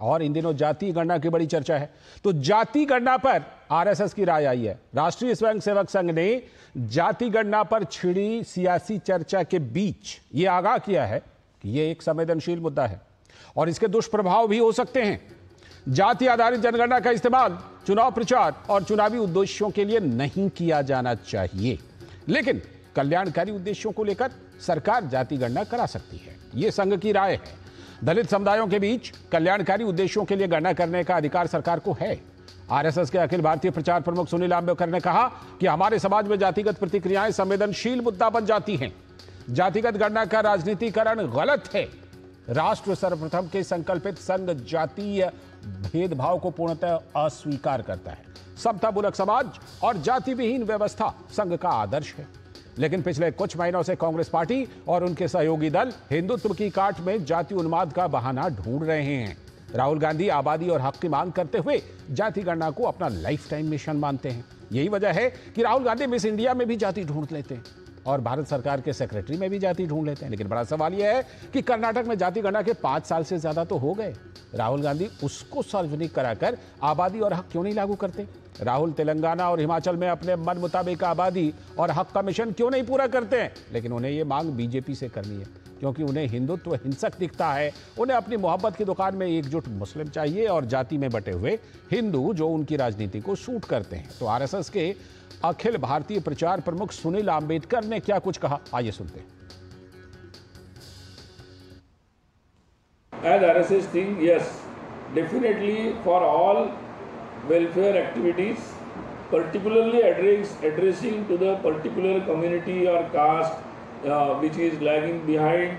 और इन दिनों जाति गणना की बड़ी चर्चा है तो जाति गणना पर आरएसएस की राय आई है राष्ट्रीय स्वयंसेवक संघ ने जाति गणना पर छिड़ी सियासी चर्चा के बीच यह आगाह किया है कि यह एक संवेदनशील मुद्दा है और इसके दुष्प्रभाव भी हो सकते हैं जाति आधारित जनगणना का इस्तेमाल चुनाव प्रचार और चुनावी उद्देश्यों के लिए नहीं किया जाना चाहिए लेकिन कल्याणकारी उद्देश्यों को लेकर सरकार जाति गणना करा सकती है यह संघ की राय है दलित समुदायों के बीच कल्याणकारी उद्देश्यों के लिए गणना करने का अधिकार सरकार को है आरएसएस के अखिल भारतीय प्रचार प्रमुख सुनील आंबेकर ने कहा कि हमारे समाज में जातिगत प्रतिक्रियाएं संवेदनशील मुद्दा बन जाती हैं जातिगत गणना का राजनीतिकरण गलत है राष्ट्र सर्वप्रथम के संकल्पित संघ जातीय भेदभाव को पूर्णतः अस्वीकार करता है समता समाज और जाति व्यवस्था संघ का आदर्श है लेकिन पिछले कुछ महीनों से कांग्रेस पार्टी और उनके सहयोगी दल हिंदुत्व की काट में जाति उन्माद का बहाना ढूंढ रहे हैं राहुल गांधी आबादी और हक की मांग करते हुए जाति गणना को अपना लाइफ टाइम मिशन मानते हैं यही वजह है कि राहुल गांधी मिस इंडिया में भी जाति ढूंढ लेते हैं और भारत सरकार के सेक्रेटरी में भी जाति ढूंढ लेते हैं लेकिन बड़ा सवाल यह है कि कर्नाटक में जाति गणना के पांच साल से ज़्यादा तो हो गए राहुल गांधी उसको सार्वजनिक कराकर आबादी और हक क्यों नहीं लागू करते राहुल तेलंगाना और हिमाचल में अपने मन मुताबिक आबादी और हक का मिशन क्यों नहीं पूरा करते हैं लेकिन उन्हें ये मांग बीजेपी से करनी है क्योंकि उन्हें हिंदुत्व तो हिंसक दिखता है उन्हें अपनी मोहब्बत की दुकान में एकजुट मुस्लिम चाहिए और जाति में बटे हुए हिंदू जो उनकी राजनीति को सूट करते हैं तो आर के अखिल भारतीय प्रचार प्रमुख सुनील आम्बेडकर ने क्या कुछ कहा आइए सुनते हैं As RSS thing, yes, definitely for all welfare activities, particularly addressing addressing to the particular community or caste Uh, which is lagging behind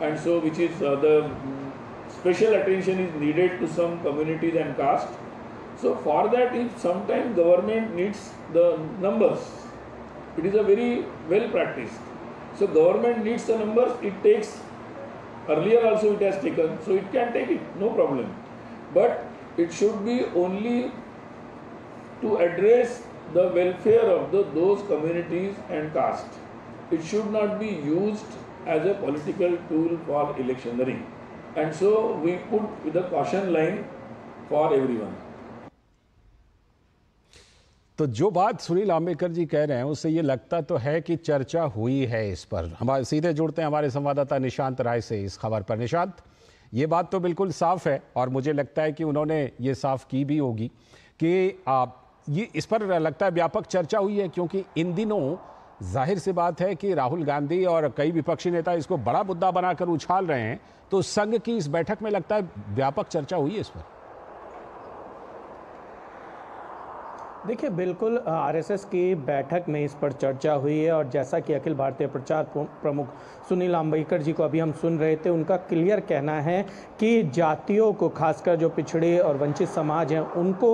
and so which is uh, the mm, special attention is needed to some communities and castes. So for that if sometimes government needs the numbers, it is a very well practiced. So government needs the numbers, it takes, earlier also it has taken, so it can take it, no problem. But it should be only to address the welfare of the, those communities and castes. it should not be used as a political tool for electioneering. And so we put with a caution line for everyone. तो जो बात सुनील आम्बेडकर जी कह रहे हैं उससे ये लगता तो है कि चर्चा हुई है इस पर हमारे सीधे जुड़ते हैं हमारे संवाददाता निशांत राय से इस खबर पर निशांत ये बात तो बिल्कुल साफ है और मुझे लगता है कि उन्होंने ये साफ की भी होगी कि आप ये इस पर लगता है व्यापक चर्चा हुई है क्योंकि इन दिनों जाहिर सी बात है कि राहुल गांधी और कई विपक्षी नेता इसको बड़ा मुद्दा बनाकर उछाल रहे हैं तो संघ की इस बैठक में लगता है व्यापक चर्चा हुई है इस पर देखिए बिल्कुल आरएसएस की बैठक में इस पर चर्चा हुई है और जैसा कि अखिल भारतीय प्रचार प्रमुख सुनील अम्बेडकर जी को अभी हम सुन रहे थे उनका क्लियर कहना है कि जातियों को खासकर जो पिछड़े और वंचित समाज हैं उनको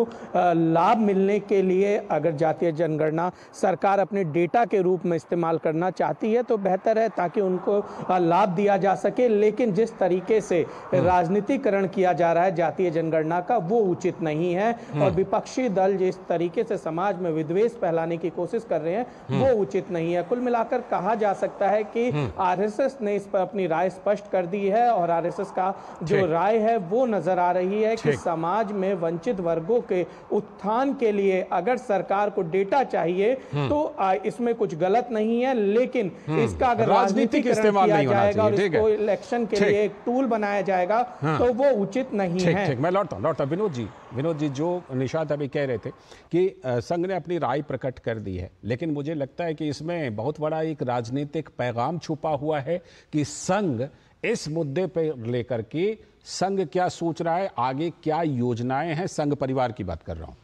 लाभ मिलने के लिए अगर जातीय जनगणना सरकार अपने डेटा के रूप में इस्तेमाल करना चाहती है तो बेहतर है ताकि उनको लाभ दिया जा सके लेकिन जिस तरीके से हम्म। राजनीतिकरण किया जा रहा है जातीय जनगणना का वो उचित नहीं है हम्म। और विपक्षी दल जिस तरीके तरीके से समाज में विद्वेष फैलाने की कोशिश कर रहे हैं वो हम्म। उचित नहीं है कुल मिलाकर कहा जा सकता है कि हम्म। आरएसएस ने इस पर अपनी राय स्पष्ट कर दी है और आरएसएस का जो राय है वो नजर आ रही है कि समाज में वंचित वर्गों के उत्थान के लिए अगर सरकार को डेटा चाहिए हम्म। तो इसमें कुछ गलत नहीं है लेकिन इसका अगर राजनीतिक इस्तेमाल नहीं होना चाहिए ठीक है इलेक्शन के लिए एक टूल बनाया जाएगा हाँ। तो वो उचित नहीं है मैं लौटता हूँ लौटता विनोद जी विनोद जी जो निषाद अभी कह रहे थे कि संघ ने अपनी राय प्रकट कर दी है लेकिन मुझे लगता है कि इसमें बहुत बड़ा एक राजनीतिक पैगाम छुपा हुआ है कि संघ इस मुद्दे पर लेकर के संघ क्या सोच रहा है आगे क्या योजनाएं हैं संघ परिवार की बात कर रहा हूं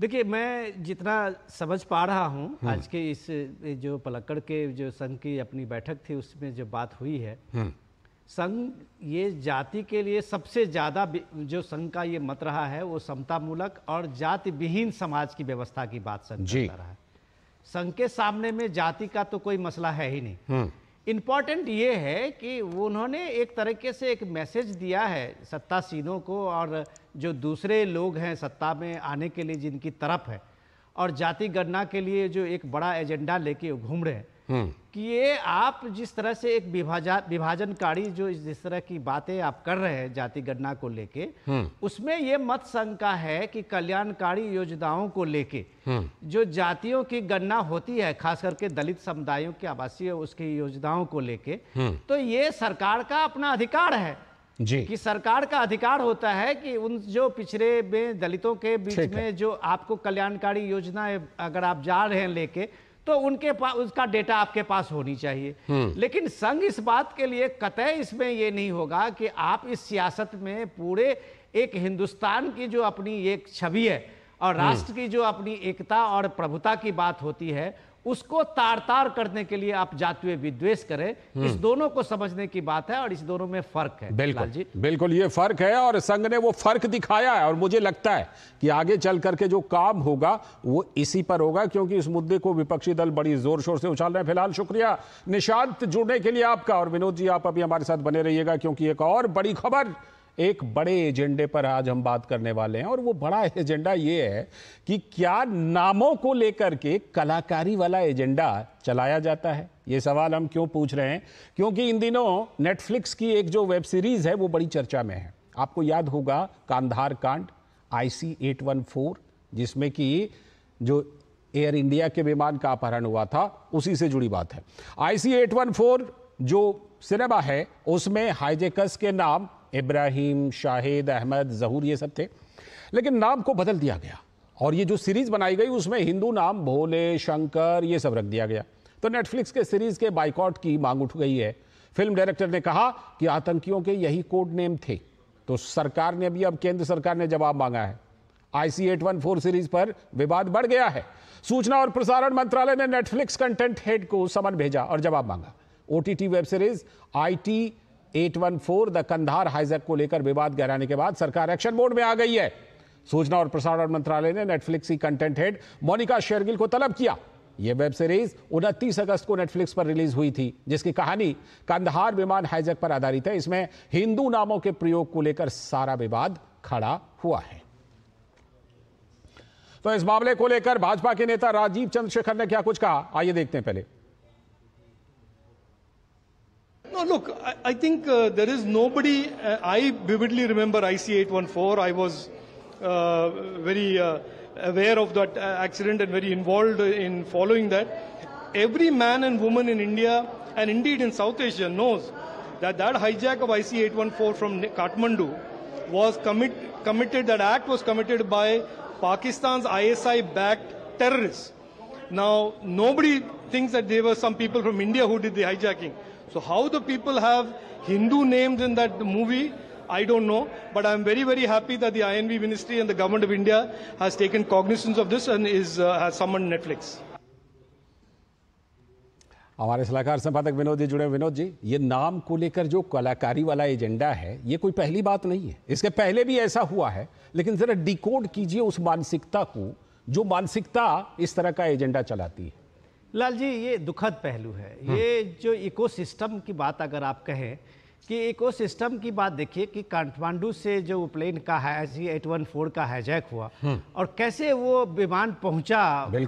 देखिए मैं जितना समझ पा रहा हूँ हम्म। आज के इस जो पलक्कड़ के जो संघ की अपनी बैठक थी उसमें जो बात हुई है हम्म। संघ ये जाति के लिए सबसे ज़्यादा जो संघ का ये मत रहा है वो समतामूलक और जाति विहीन समाज की व्यवस्था की बात संघ रहा है संघ के सामने में जाति का तो कोई मसला है ही नहीं हम्म। इम्पॉर्टेंट ये है कि उन्होंने एक तरीके से एक मैसेज दिया है सत्तासीनों को और जो दूसरे लोग हैं सत्ता में आने के लिए जिनकी तरफ है और जाति गणना के लिए जो एक बड़ा एजेंडा लेके घूम रहे हैं हम्म। कि ये आप जिस तरह से एक विभाजा विभाजनकारी जो जिस तरह की बातें आप कर रहे हैं जाति गणना को लेके हम्म। उसमें ये मत शंका है कि कल्याणकारी योजनाओं को लेके हम्म। जो जातियों की गणना होती है खास करके दलित समुदायों की आवासीय उसकी योजनाओं को लेके तो ये सरकार का अपना अधिकार है जी कि सरकार का अधिकार होता है कि उन जो पिछड़े में दलितों के बीच में जो आपको कल्याणकारी योजना अगर आप जा रहे हैं लेके तो उनके पास उसका डेटा आपके पास होनी चाहिए हम्म। लेकिन संघ इस बात के लिए कतई इसमें यह नहीं होगा कि आप इस सियासत में पूरे एक हिंदुस्तान की जो अपनी एक छवि है और हम्म। राष्ट्र की जो अपनी एकता और प्रभुता की बात होती है उसको तार तार करने के लिए आप जाते हुए विद्वेश करें हम्म। इस दोनों को समझने की बात है और इस दोनों में फर्क है बिल्कुल जी बिल्कुल ये फर्क है और संघ ने वो फर्क दिखाया है और मुझे लगता है कि आगे चल करके जो काम होगा वो इसी पर होगा क्योंकि इस मुद्दे को विपक्षी दल बड़ी जोर शोर से उछाल रहे हैं फिलहाल शुक्रिया निशांत जुड़ने के लिए आपका और विनोद जी आप अभी हमारे साथ बने रहिएगा क्योंकि एक और बड़ी खबर एक बड़े एजेंडे पर आज हम बात करने वाले हैं और वो बड़ा एजेंडा ये है कि क्या नामों को लेकर के कलाकारी वाला एजेंडा चलाया जाता है ये सवाल हम क्यों पूछ रहे हैं क्योंकि इन दिनों नेटफ्लिक्स की एक जो वेब सीरीज़ है वो बड़ी चर्चा में है आपको याद होगा कांधार कांड आईसी 814 जिसमें कि जो एयर इंडिया के विमान का अपहरण हुआ था उसी से जुड़ी बात है आईसी 814 जो सिनेमा है उसमें हाइजेकस के नाम इब्राहिम शाहिद अहमद जहूर ये सब थे लेकिन नाम को बदल दिया गया और ये जो सीरीज़ बनाई गई उसमें हिंदू नाम भोले शंकर ये सब रख दिया गया तो नेटफ्लिक्स के सीरीज़ के बाइकआउट की मांग उठ गई है फिल्म डायरेक्टर ने कहा कि आतंकियों के यही कोड नेम थे तो सरकार ने अभी अब केंद्र सरकार ने जवाब मांगा है IC eight one four series पर विवाद बढ़ गया है सूचना और प्रसारण मंत्रालय ने नेटफ्लिक्स कंटेंट हेड को समन भेजा और जवाब मांगा OTT web series IT 814 the Kandahar hijack को लेकर विवाद गहराने के बाद सरकार एक्शन मोड में आ गई है सूचना और प्रसारण मंत्रालय ने नेटफ्लिक्स की कंटेंट हेड मोनिका शेरगिल को तलब किया यह वेब सीरीज उनतीस अगस्त को नेटफ्लिक्स पर रिलीज हुई थी जिसकी कहानी कंधार विमान हाइजैक पर आधारित है इसमें हिंदू नामों के प्रयोग को लेकर सारा विवाद खड़ा हुआ है तो इस मामले को लेकर भाजपा के नेता राजीव चंद्रशेखर ने क्या कुछ कहा आइए देखते हैं पहले No, look, I, I think uh, there is nobody. Uh, I vividly remember IC 814. I was uh, very uh, aware of that uh, accident and very involved in following that. Every man and woman in India, and indeed in South Asia, knows that that hijack of IC 814 from Kathmandu was commit, committed, that act was committed by Pakistan's ISI backed terrorists. Now, nobody thinks that there were some people from India who did the hijacking. So how the people have Hindu names in that movie, I don't know, but i am very, very happy that the inv ministry and the government of India has taken cognizance of this and is, uh, has summoned Netflix. हमारे सलाहकार संपादक विनोद जी जुड़े विनोद जी ये नाम को लेकर जो कलाकारी वाला एजेंडा है ये कोई पहली बात नहीं है इसके पहले भी ऐसा हुआ है लेकिन ज़रा डिकोड कीजिए उस मानसिकता को जो मानसिकता इस तरह का एजेंडा चलाती है लाल जी ये दुखद पहलू है हम्म। ये जो इकोसिस्टम की बात अगर आप कहें कि सिस्टम की बात देखिए कि काठमांडू से जो प्लेन का है जी एट वन फोर का हैजैक हुआ हम्म। और कैसे वो विमान पहुंचा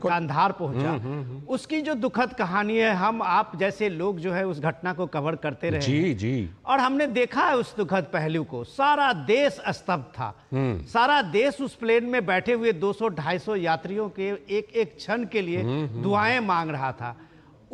कांधार पहुंचा हुँ, हुँ, हुँ. उसकी जो दुखद कहानी है हम आप जैसे लोग जो है उस घटना को कवर करते रहे जी जी और हमने देखा है उस दुखद पहलू को सारा देश स्तब्ध था हम्म। सारा देश उस प्लेन में बैठे हुए दो सौ यात्रियों के एक एक क्षण के लिए हम्म, दुआएं मांग रहा था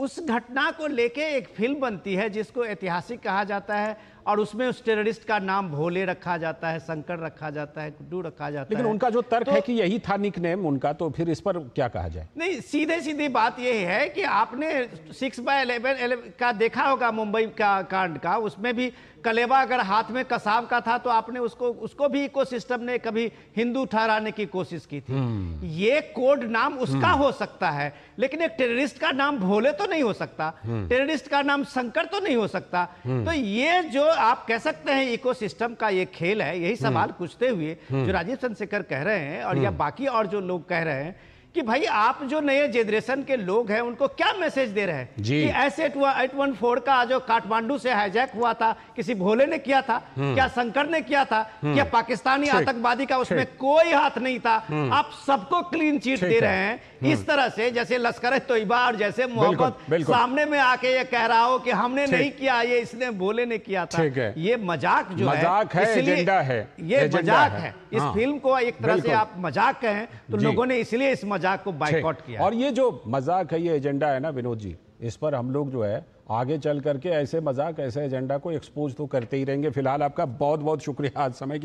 उस घटना को लेके एक फिल्म बनती है जिसको ऐतिहासिक कहा जाता है और उसमें उस टेररिस्ट का नाम भोले रखा जाता है शंकर रखा जाता है गुड्डू रखा जाता लेकिन है लेकिन उनका जो तर्क तो, है कि यही था निक नेम उनका तो फिर इस पर क्या कहा जाए नहीं सीधे सीधी बात यह है कि आपने सिक्स बाय एलेवन का देखा होगा मुंबई का कांड का उसमें भी कलेवा अगर हाथ में कसाब का था तो आपने उसको उसको भी इको ने कभी हिंदू ठहराने की कोशिश की थी हम्म। ये कोड नाम उसका हम्म। हो सकता है लेकिन एक टेररिस्ट का नाम भोले तो नहीं हो सकता टेररिस्ट हम्म। का नाम शंकर तो नहीं हो सकता तो ये जो आप कह सकते हैं इकोसिस्टम का ये खेल है यही सवाल हम्म। पूछते हुए जो हम्म। राजीव चंद्रशेखर कह रहे हैं और या हम्म। बाकी और जो लोग कह रहे हैं कि भाई आप जो नए जेनरेशन के लोग हैं उनको क्या मैसेज दे रहे हैं कि हुआ एट वन फोर का जो काठमांडू से हाईजैक हुआ था किसी भोले ने किया था हम्म। क्या शंकर ने किया था हम्म। क्या पाकिस्तानी आतंकवादी का उसमें कोई हाथ नहीं था हम्म। आप सबको क्लीन चीट दे रहे हैं इस तरह से जैसे लश्कर तोयबा और जैसे मोहम्मद सामने में आके ये कह रहा हो कि हमने नहीं किया ये इसने भोले ने किया था ये मजाक जो मजाक है एजेंडा है ये मजाक है इस हाँ। फिल्म को एक तरह से आप मजाक कहें तो लोगों ने इसलिए इस मजाक मजाक को बाइकआउट किया और ये जो मजाक है ये एजेंडा है ना विनोद जी इस पर हम लोग जो है आगे चल करके ऐसे मजाक ऐसे एजेंडा को एक्सपोज तो करते ही रहेंगे फिलहाल आपका बहुत बहुत शुक्रिया आज समय